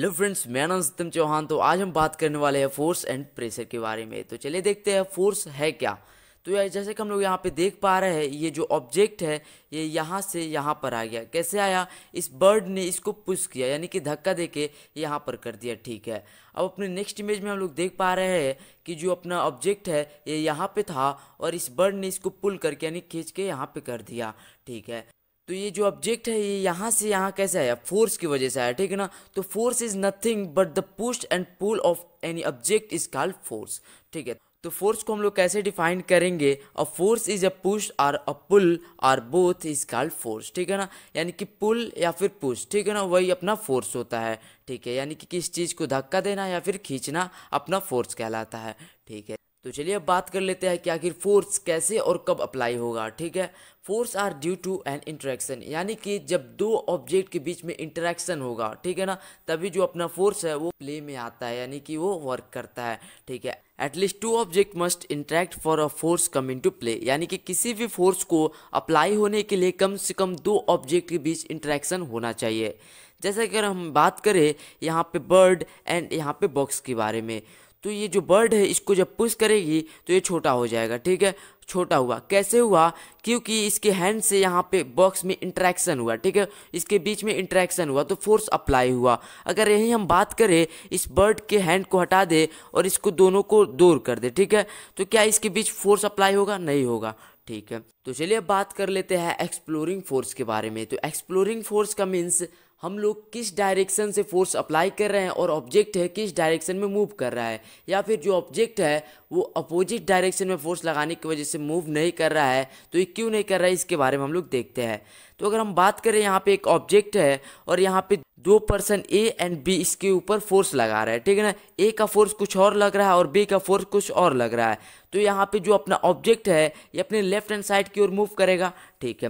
hello friends मैं नाम सत्यम चौहान तो आज हम बात करने वाले हैं फोर्स एंड प्रेशर के बारे में तो चलिए देखते हैं फोर्स है क्या तो यार जैसे कि हम लोग यहाँ पे देख पा रहे हैं ये जो ऑब्जेक्ट है ये यहाँ से यहाँ पर आ गया कैसे आया इस बर्ड ने इसको पुश किया यानी कि धक्का दे के यहाँ पर कर दिया ठीक है अब अपने नेक्स्ट इमेज में हम लोग देख पा रहे हैं कि जो अपना ऑब्जेक्ट है ये यहाँ पे था और इस बर्ड ने इसको पुल करके यानी खींच के यहाँ पर कर दिया ठीक है तो ये जो ऑब्जेक्ट है ये यहाँ से यहाँ कैसे आया फोर्स की वजह से आया ठीक है ना तो force is nothing but the push and pull of any object is called force ठीक है तो फोर्स को हम लोग कैसे डिफाइन करेंगे a force is a push और अ पुल और बोथ इज कॉल्ड फोर्स ठीक है ना यानी कि पुल या फिर पुश ठीक है ना वही अपना फोर्स होता है ठीक है यानी कि किस चीज़ को धक्का देना या फिर खींचना अपना फोर्स कहलाता है ठीक है तो चलिए अब बात कर लेते हैं कि आखिर फोर्स कैसे और कब अप्लाई होगा ठीक है force are due to an interaction यानी कि जब दो ऑब्जेक्ट के बीच में इंटरेक्शन होगा ठीक है ना तभी जो अपना फोर्स है वो प्ले में आता है यानी कि वो वर्क करता है ठीक है at least two object must interact for a force come into play यानी कि किसी भी फोर्स को अप्लाई होने के लिए कम से कम दो ऑब्जेक्ट के बीच इंटरेक्शन होना चाहिए जैसे अगर हम बात करें यहाँ पे बर्ड एंड यहाँ पे बॉक्स के बारे में तो ये जो बर्ड है इसको जब पुश करेगी तो ये छोटा हो जाएगा ठीक है छोटा हुआ कैसे हुआ क्योंकि इसके हैंड से यहाँ पे बॉक्स में इंट्रैक्शन हुआ ठीक है इसके बीच में इंट्रैक्शन हुआ तो फोर्स अप्लाई हुआ अगर यही हम बात करें इस बर्ड के हैंड को हटा दे और इसको दोनों को दूर कर दे ठीक है तो क्या इसके बीच फोर्स अप्लाई होगा नहीं होगा ठीक है तो चलिए बात कर लेते हैं एक्सप्लोरिंग फोर्स के बारे में तो एक्सप्लोरिंग फोर्स का मीन्स हम लोग किस डायरेक्शन से फोर्स अप्लाई कर रहे हैं और ऑब्जेक्ट है किस डायरेक्शन में मूव कर रहा है या फिर जो ऑब्जेक्ट है वो अपोजिट डायरेक्शन में फोर्स लगाने की वजह से मूव नहीं कर रहा है तो ये क्यों नहीं कर रहा है इसके बारे में हम लोग देखते हैं तो अगर हम बात करें यहाँ पे एक ऑब्जेक्ट है और यहाँ पे दो पर्सन ए एंड बी इसके ऊपर फोर्स लगा रहा है ठीक है ना ए का फोर्स कुछ और लग रहा है और बी का फोर्स कुछ और लग रहा है तो यहाँ पे जो अपना ऑब्जेक्ट है ये अपने लेफ्ट हैंड साइड की ओर मूव करेगा ठीक है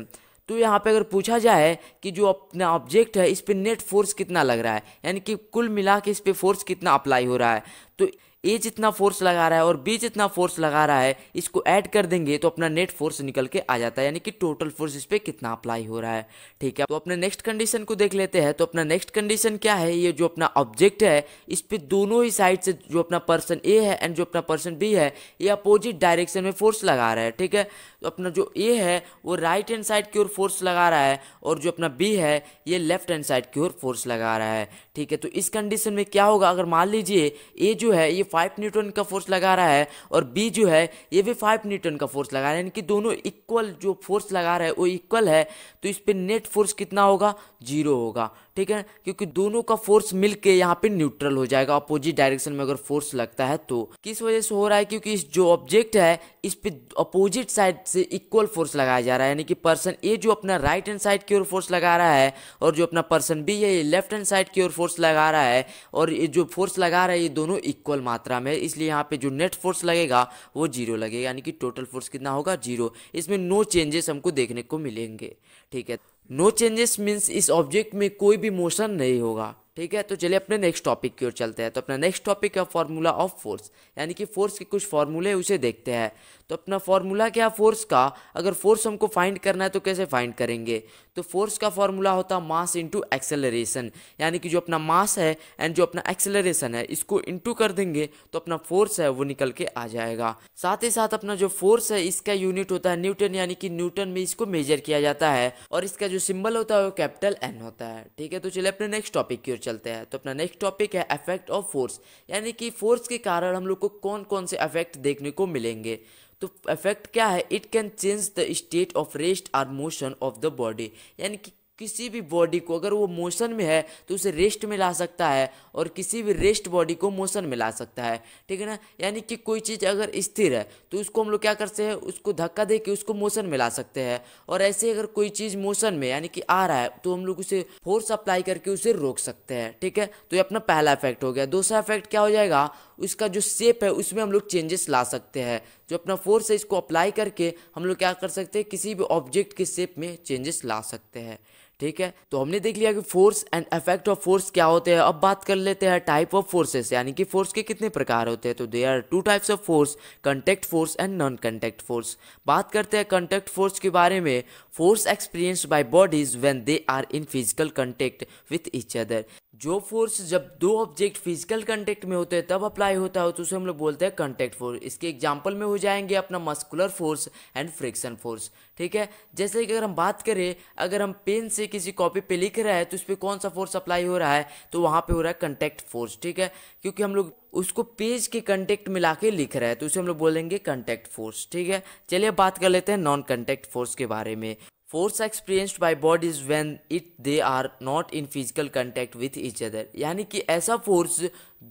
तो यहाँ पे अगर पूछा जाए कि जो अपना ऑब्जेक्ट है इस पर नेट फोर्स कितना लग रहा है यानी कि कुल मिला के इस पर फोर्स कितना अप्लाई हो रहा है तो ए जितना फोर्स लगा रहा है और बी जितना फोर्स लगा रहा है इसको ऐड कर देंगे तो अपना नेट फोर्स निकल के आ जाता है यानी कि टोटल फोर्स इस पर कितना अप्लाई हो रहा है ठीक है तो अपने नेक्स्ट कंडीशन को देख लेते हैं तो अपना नेक्स्ट कंडीशन क्या है ये जो अपना ऑब्जेक्ट है इस पर दोनों ही साइड से जो अपना पर्सन ए है एंड जो अपना पर्सन बी है ये अपोजिट डायरेक्शन में फोर्स लगा रहा है ठीक है तो अपना जो ए है वो राइट हैंड साइड की ओर फोर्स लगा रहा है और जो अपना बी है ये लेफ्ट हैंड साइड की ओर फोर्स लगा रहा है ठीक है तो इस कंडीशन में क्या होगा अगर मान लीजिए ए जो है ये फाइव न्यूटन का फोर्स लगा रहा है और बी जो है ये भी फाइव न्यूटन का फोर्स लगा रहा है इनकी दोनों इक्वल जो फोर्स लगा रहा है वो इक्वल है तो इस पर नेट फोर्स कितना होगा जीरो होगा ठीक है क्योंकि दोनों का फोर्स मिल के यहाँ पे न्यूट्रल हो जाएगा अपोजिट डायरेक्शन में अगर फोर्स लगता है तो किस वजह से हो रहा है क्योंकि इस जो ऑब्जेक्ट है इस पे अपोजिट साइड से इक्वल फोर्स लगाया जा रहा है यानी कि पर्सन ए जो अपना राइट हैंड साइड की ओर फोर्स लगा रहा है और जो अपना पर्सन बी है ये लेफ्ट हैंड साइड की ओर फोर्स लगा रहा है और ये जो फोर्स लगा रहा है ये दोनों इक्वल मात्र मात्रा में इसलिए यहाँ पे जो नेट फोर्स लगेगा वो जीरो लगेगा यानी कि टोटल फोर्स कितना होगा जीरो इसमें नो चेंजेस हमको देखने को मिलेंगे ठीक है नो चेंजेस मीन्स इस ऑब्जेक्ट में कोई भी मोशन नहीं होगा ठीक है तो चलिए अपने नेक्स्ट टॉपिक की ओर चलते हैं तो अपना नेक्स्ट टॉपिक है फॉर्मूला ऑफ फोर्स यानी कि फोर्स के कुछ फॉर्मूले उसे देखते हैं तो अपना फॉर्मूला क्या फोर्स का अगर फोर्स हमको फाइंड करना है तो कैसे फाइंड करेंगे तो फोर्स का फॉर्मूला होता है मास इंटू एक्सेलरेशन यानी कि जो अपना मास है एंड जो अपना एक्सेलरेशन है इसको इंटू कर देंगे तो अपना फोर्स है वो निकल के आ जाएगा साथ ही साथ अपना जो फोर्स है इसका यूनिट होता है न्यूटन यानी कि न्यूटन में इसको मेजर किया जाता है और इसका जो सिंबल होता है वो कैपिटल एन होता है ठीक है तो चलिए अपने नेक्स्ट टॉपिक की ओर चलते हैं तो अपना नेक्स्ट टॉपिक है इफेक्ट ऑफ फोर्स यानी कि फोर्स के कारण हम लोग को कौन कौन से इफेक्ट देखने को मिलेंगे तो इफेक्ट क्या है it can change the state of rest or motion of the body यानी कि किसी भी बॉडी को अगर वो मोशन में है तो उसे रेस्ट में ला सकता है और किसी भी रेस्ट बॉडी को मोशन में ला सकता है ठीक है ना यानी कि कोई चीज़ अगर स्थिर है तो उसको हम लोग क्या करते हैं उसको धक्का दे के उसको मोशन में ला सकते हैं और ऐसे अगर कोई चीज़ मोशन में यानी कि आ रहा है तो हम लोग उसे फोर्स अप्लाई करके उसे रोक सकते हैं ठीक है तो ये अपना पहला इफेक्ट हो गया दूसरा इफेक्ट क्या हो जाएगा उसका जो शेप है उसमें हम लोग चेंजेस ला सकते हैं जो अपना फोर्स है इसको अप्लाई करके हम लोग क्या कर सकते हैं किसी भी ऑब्जेक्ट के शेप में चेंजेस ला सकते हैं ठीक है तो हमने देख लिया कि force and effect of force क्या होते हैं अब बात कर लेते हैं टाइप ऑफ फोर्सेस यानी कि फोर्स के कितने प्रकार होते हैं तो they are two types of force contact force and non contact force बात करते हैं कंटेक्ट फोर्स के बारे में force experience by bodies when they are in physical contact with each other जो फोर्स जब दो ऑब्जेक्ट फिजिकल कंटेक्ट में होते हैं तब अप्लाई होता है तो उसे हम लोग बोलते हैं कंटेक्ट फोर्स इसके एग्जाम्पल में हो जाएंगे अपना muscular force and friction force ठीक है जैसे कि अगर हम बात करें अगर हम पेन से किसी कॉपी पे लिख रहा है तो उस पर कौन सा फोर्स अप्लाई हो रहा है तो वहाँ पे हो रहा है कंटेक्ट फोर्स ठीक है क्योंकि हम लोग उसको पेज के कंटेक्ट मिला के लिख रहा है तो उसे हम लोग बोलेंगे कंटेक्ट फोर्स ठीक है चलिए बात कर लेते हैं नॉन कंटेक्ट फोर्स के बारे में force experienced by bodies when it they are not in physical contact with each other यानी कि ऐसा फोर्स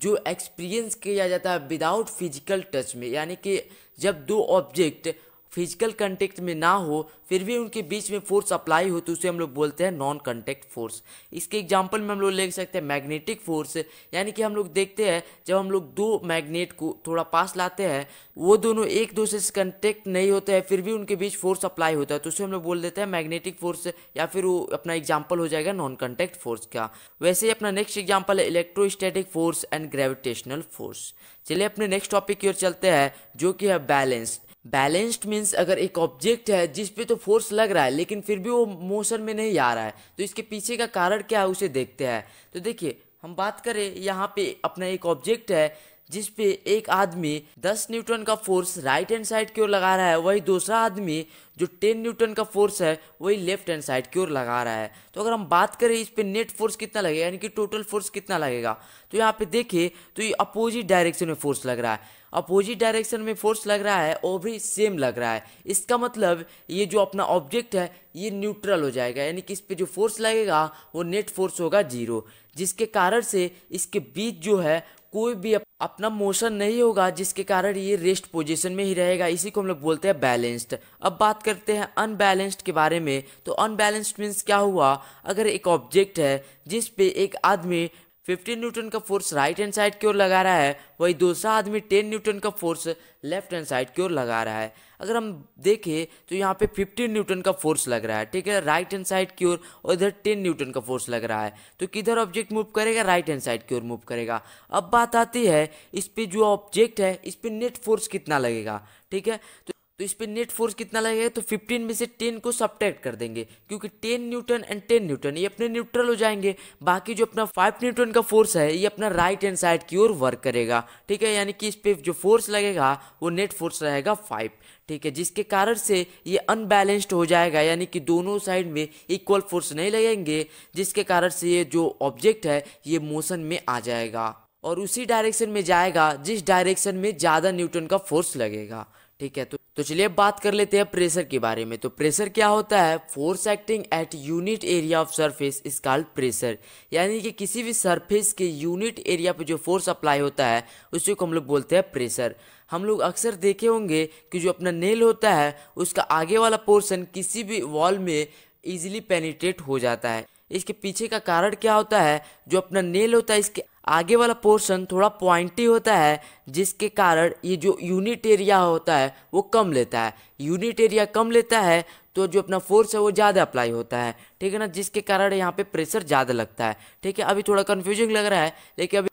जो एक्सपीरियंस किया जाता है विदाउट फिजिकल टच में यानी कि जब दो ऑब्जेक्ट फिजिकल कंटेक्ट में ना हो फिर भी उनके बीच में फोर्स अप्लाई हो तो उसे हम लोग बोलते हैं नॉन कंटेक्ट फोर्स इसके एग्जाम्पल में हम लोग ले सकते हैं मैग्नेटिक फोर्स यानी कि हम लोग देखते हैं जब हम लोग दो मैग्नेट को थोड़ा पास लाते हैं वो दोनों एक दूसरे से कंटेक्ट नहीं होते हैं फिर भी उनके बीच फोर्स अप्लाई होता है तो उसे हम लोग बोल देते हैं मैग्नेटिक फोर्स या फिर वो अपना एग्जाम्पल हो जाएगा नॉन कंटेक्ट फोर्स का वैसे ही अपना नेक्स्ट एग्जाम्पल है electrostatic force and gravitational force चलिए अपने नेक्स्ट टॉपिक की ओर चलते हैं जो कि है बैलेंस्ड बैलेंस्ड मीन्स अगर एक ऑब्जेक्ट है जिस पे तो फोर्स लग रहा है लेकिन फिर भी वो मोशन में नहीं आ रहा है तो इसके पीछे का कारण क्या है उसे देखते हैं तो देखिए हम बात करें यहाँ पे अपना एक ऑब्जेक्ट है जिस पे एक आदमी 10 न्यूटन का फोर्स राइट हैंड साइड की ओर लगा रहा है वही दूसरा आदमी जो 10 न्यूटन का फोर्स है वही लेफ्ट हैंड साइड की ओर लगा रहा है तो अगर हम बात करें इस पे नेट फोर्स कितना लगेगा यानी कि टोटल फोर्स कितना लगेगा तो यहाँ पे देखिए तो ये अपोजिट डायरेक्शन में फोर्स लग रहा है अपोजिट डायरेक्शन में फोर्स लग रहा है वो भी सेम लग रहा है इसका मतलब ये जो अपना ऑब्जेक्ट है ये न्यूट्रल हो जाएगा यानी कि इस पर जो फोर्स लगेगा वो नेट फोर्स होगा जीरो जिसके कारण से इसके बीच जो है कोई भी अपना मोशन नहीं होगा जिसके कारण ये रेस्ट पोजीशन में ही रहेगा इसी को हम लोग बोलते हैं बैलेंस्ड अब बात करते हैं अनबैलेंस्ड के बारे में तो अनबैलेंस्ड मीन्स क्या हुआ अगर एक ऑब्जेक्ट है जिस पे एक आदमी फिफ्टीन न्यूटन का फोर्स राइट हैंड साइड की ओर लगा रहा है वही दूसरा आदमी टेन न्यूटन का फोर्स लेफ्ट हैंड साइड की ओर लगा रहा है अगर हम देखें तो यहाँ पे फिफ्टीन न्यूटन का फोर्स लग रहा है ठीक है राइट हैंड साइड की ओर और इधर टेन न्यूटन का फोर्स लग रहा है तो किधर ऑब्जेक्ट मूव करेगा राइट हैंड साइड की ओर मूव करेगा अब बात आती है इस पर जो ऑब्जेक्ट है इस पर नेट फोर्स कितना लगेगा ठीक है तो तो इस पर नेट फोर्स कितना लगेगा तो 15 में से 10 को सब्ट्रैक्ट कर देंगे क्योंकि 10 न्यूटन एंड 10 न्यूटन ये अपने न्यूट्रल हो जाएंगे बाकी जो अपना 5 न्यूटन का फोर्स है ये अपना राइट हैंड साइड की ओर वर्क करेगा ठीक है यानी कि इस पर जो फोर्स लगेगा वो नेट फोर्स रहेगा फाइव ठीक है जिसके कारण से ये अनबैलेंस्ड हो जाएगा यानी कि दोनों साइड में इक्वल फोर्स नहीं लगेंगे जिसके कारण से ये जो ऑब्जेक्ट है ये मोशन में आ जाएगा और उसी डायरेक्शन में जाएगा जिस डायरेक्शन में ज़्यादा न्यूटन का फोर्स लगेगा ठीक है तो तो चलिए बात कर लेते हैं प्रेशर के बारे में तो प्रेशर क्या होता है force acting at unit area of surface is called pressure यानी कि किसी भी सरफेस के यूनिट एरिया पे जो फोर्स अप्लाई होता है उसी को हम लोग बोलते हैं प्रेशर हम लोग अक्सर देखे होंगे कि जो अपना नेल होता है उसका आगे वाला पोर्सन किसी भी वॉल में ईजिली पेनिट्रेट हो जाता है इसके पीछे का कारण क्या होता है जो अपना नेल होता है इसके आगे वाला पोर्शन थोड़ा पॉइंटी होता है जिसके कारण ये जो यूनिट एरिया होता है वो कम लेता है यूनिट एरिया कम लेता है तो जो अपना फोर्स है वो ज़्यादा अप्लाई होता है ठीक है ना जिसके कारण यहाँ पे प्रेशर ज़्यादा लगता है ठीक है अभी थोड़ा कन्फ्यूजिंग लग रहा है लेकिन अभी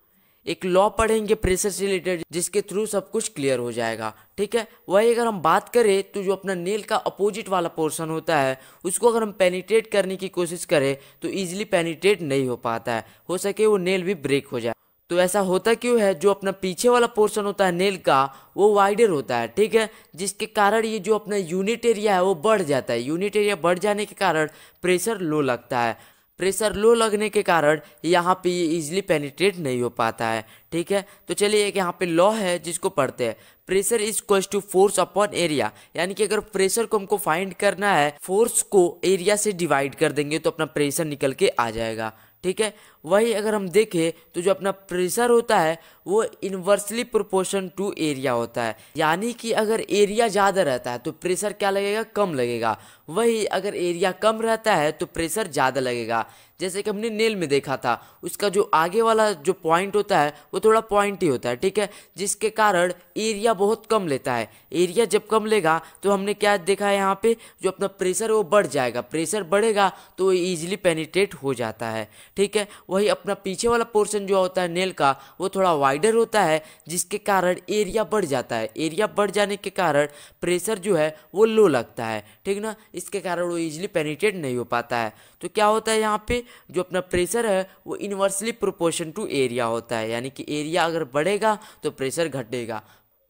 एक लॉ पढ़ेंगे प्रेशर से रिलेटेड जिसके थ्रू सब कुछ क्लियर हो जाएगा ठीक है वही अगर हम बात करें तो जो अपना नेल का अपोजिट वाला पोर्शन होता है उसको अगर हम पेनिट्रेट करने की कोशिश करें तो ईजिली पेनिट्रेट नहीं हो पाता है हो सके वो नेल भी ब्रेक हो जाए तो ऐसा होता क्यों है जो अपना पीछे वाला पोर्शन होता है नेल का वो वाइडर होता है ठीक है जिसके कारण ये जो अपना यूनिट एरिया है वो बढ़ जाता है यूनिट एरिया बढ़ जाने के कारण प्रेशर लो लगता है प्रेशर लो लगने के कारण यहाँ पे ये इजिली पेनिट्रेट नहीं हो पाता है ठीक है तो चलिए एक यहाँ पे लॉ है जिसको पढ़ते हैं pressure is equal to force upon area यानी कि अगर प्रेशर को हमको फाइंड करना है फोर्स को एरिया से डिवाइड कर देंगे तो अपना प्रेशर निकल के आ जाएगा ठीक है वही अगर हम देखें तो जो अपना प्रेशर होता है वो इन्वर्सली प्रोपोर्शन टू एरिया होता है यानी कि अगर एरिया ज़्यादा रहता है तो प्रेशर क्या लगेगा कम लगेगा वही अगर एरिया कम रहता है तो प्रेशर ज़्यादा लगेगा जैसे कि हमने नेल में देखा था उसका जो आगे वाला जो पॉइंट होता है वो थोड़ा पॉइंट ही होता है ठीक है जिसके कारण एरिया बहुत कम लेता है एरिया जब कम लेगा तो हमने क्या देखा है यहाँ पे जो अपना प्रेशर वो बढ़ जाएगा प्रेशर बढ़ेगा तो वो ईजिली पेनिट्रेट हो जाता है ठीक है वही अपना पीछे वाला पोर्शन जो होता है नेल का वो थोड़ा वाइडर होता है जिसके कारण एरिया बढ़ जाता है एरिया बढ़ जाने के कारण प्रेशर जो है वो लो लगता है ठीक ना इसके कारण वो इजिली पेनिटेट नहीं हो पाता है तो क्या होता है यहाँ पे जो अपना प्रेशर है वो इन्वर्सली प्रोपोर्शन टू एरिया होता है यानी कि एरिया अगर बढ़ेगा तो प्रेशर घटेगा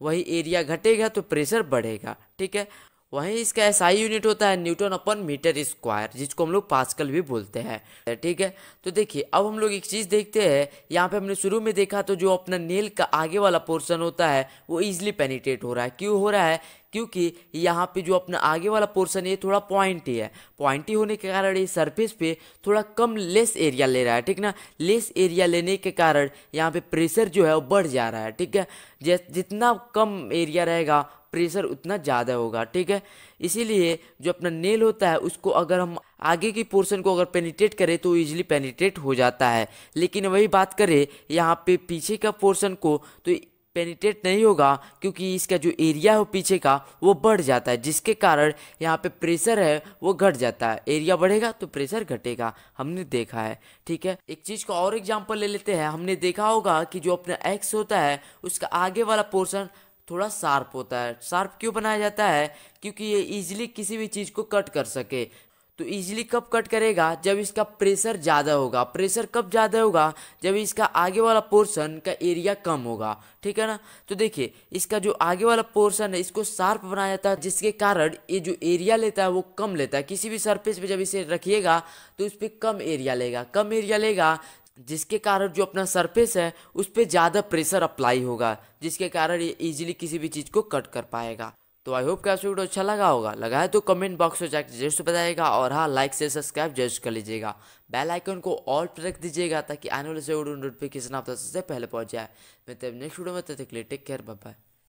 वही एरिया घटेगा तो प्रेशर बढ़ेगा ठीक है वहीं इसका ही यूनिट होता है न्यूटन अपन मीटर स्क्वायर जिसको हम लोग पास्कल भी बोलते हैं ठीक है तो देखिए अब हम लोग एक चीज़ देखते हैं यहाँ पे हमने शुरू में देखा तो जो अपना नेल का आगे वाला पोर्शन होता है वो ईजिली पेनिटेट हो रहा है क्यों हो रहा है क्योंकि यहाँ पे जो अपना आगे वाला पोर्शन है थोड़ा पॉइंटी है पॉइंटी होने के कारण ये सरफेस पे थोड़ा कम लेस एरिया ले रहा है ठीक ना लेस एरिया लेने के कारण यहाँ पे प्रेशर जो है वो बढ़ जा रहा है ठीक है जितना कम एरिया रहेगा प्रेशर उतना ज़्यादा होगा ठीक है इसीलिए जो अपना नेल होता है उसको अगर हम आगे की पोर्शन को अगर पेनिट्रेट करें तो ईजिली पेनिट्रेट हो जाता है लेकिन वही बात करें यहाँ पे पीछे का पोर्शन को तो पेनिट्रेट नहीं होगा क्योंकि इसका जो एरिया हो पीछे का वो बढ़ जाता है जिसके कारण यहाँ पे प्रेशर है वो घट जाता है एरिया बढ़ेगा तो प्रेशर घटेगा हमने देखा है ठीक है एक चीज़ का और एग्जाम्पल ले लेते हैं हमने देखा होगा कि जो अपना एक्स होता है उसका आगे वाला पोर्शन थोड़ा शार्प होता है शार्प क्यों बनाया जाता है क्योंकि ये ईजिली किसी भी चीज़ को कट कर सके तो ईजिली कब कट करेगा जब इसका प्रेशर ज़्यादा होगा प्रेशर कब ज़्यादा होगा जब इसका आगे वाला पोर्शन का एरिया कम होगा ठीक है ना तो देखिए इसका जो आगे वाला पोर्शन है इसको शार्प बनाया जाता है जिसके कारण ये जो एरिया लेता है वो कम लेता है किसी भी सरफेस पे जब इसे रखिएगा तो उस पर कम एरिया लेगा कम एरिया लेगा जिसके कारण जो अपना सरफेस है उस पर ज़्यादा प्रेशर अप्लाई होगा जिसके कारण ये ईजिली किसी भी चीज़ को कट कर पाएगा तो आई होप कैसे वीडियो अच्छा लगा होगा लगा है तो कमेंट बॉक्स में जाकर जरूर से और हाँ लाइक से सब्सक्राइब जरूर कर लीजिएगा बेल आइकन को ऑल पर रख दीजिएगा ताकि आने वाले से वीडियो नोटिफिकेशन आप सबसे पहले पहुंच जाए मैं तब नेक्स्ट वीडियो में तब तक लिए टेक केयर बाय